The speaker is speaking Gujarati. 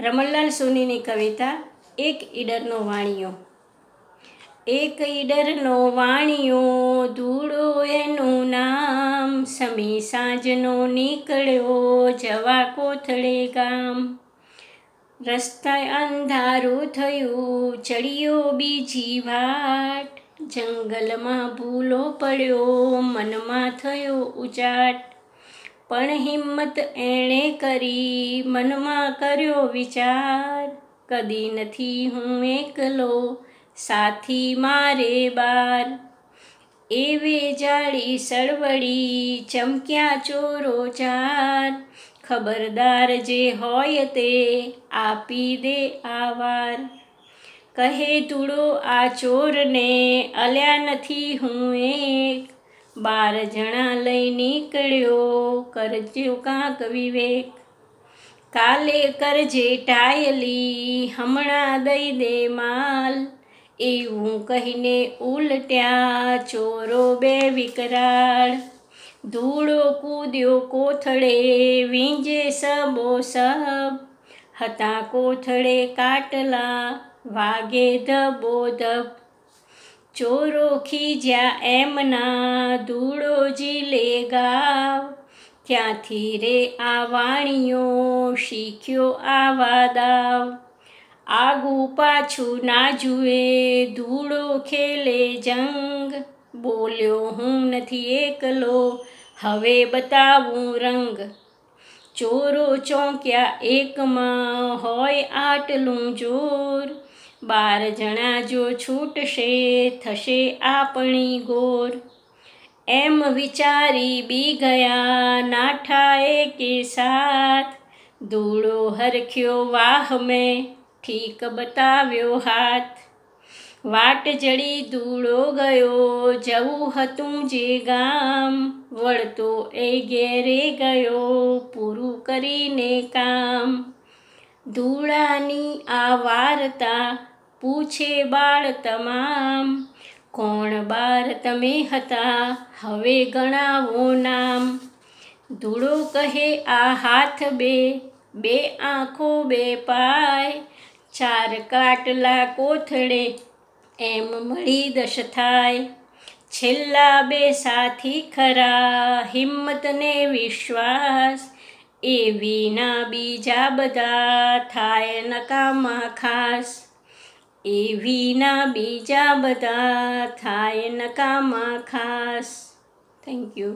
રમણલાલ સોનીની કવિતા એક ઈડરનો વાણિયો એક ઈડરનો વાણિયો ધૂળો એનું નામ સમી સાંજનો નીકળ્યો જવા કોથળે ગામ રસ્તા અંધારું થયું ચડ્યો બીજી વાટ જંગલમાં ભૂલો પડ્યો મનમાં થયો ઉજાટ પણ હિંમત એણે કરી મનમાં કર્યો વિચાર કદી નથી હું એકલો સાથી મારે બાર એવે જાળી સળવડી ચમક્યા ચોરો ચાર ખબરદાર જે હોય તે આપી દે આવાર કહે તુડો આ ચોરને અલ્યા નથી હું એક બાર જણા લઈ નીકળ્યો કરજ્યો કાંક વિવેક કાલે કરજે ટાયલી હમણાં દઈ દે માલ એવું કહીને ઉલટ્યા ચોરો બે વિકરાળ ધૂળો કૂદ્યો કોથળે વીંજે સબો સબ હતા કોથળે કાટલા વાગે ધબો ધબ चोरो खीजा एम ना दूड़ो जी ले गाव क्या थी रे आवाणियो शीख्यो आवा दाव आगु पाछू ना जुए धूड़ो खेले जंग बोलो हूँ एक एकलो हवे बतावू रंग चोरो चौंक्या एक माँ होय आटलू जोर બાર જણા જો છૂટશે થશે આપણી ગોર એમ વિચારી બી ગયા નાઠાએ કે સાથ ધૂળો હરખ્યો વાહ મેં ઠીક બતાવ્યો હાથ વાટ જડી ધૂળો ગયો જવું હતું જે ગામ વળતો એ ઘેરે ગયો પૂરું કરીને કામ ધૂળાની આ વાર્તા પૂછે બાળ તમામ કોણ બાર તમે હતા હવે ગણાવો નામ ધૂળો કહે આ હાથ બે બે આંખો બે પાય ચાર કાટલા કોથળે એમ મળી દશ થાય છેલ્લા બે સાથી ખરા હિંમતને વિશ્વાસ એ વિના બીજા બધા થાય નકામા ખાસ એવીના બીજા બધા થાય નકામા ખાસ થેન્ક યુ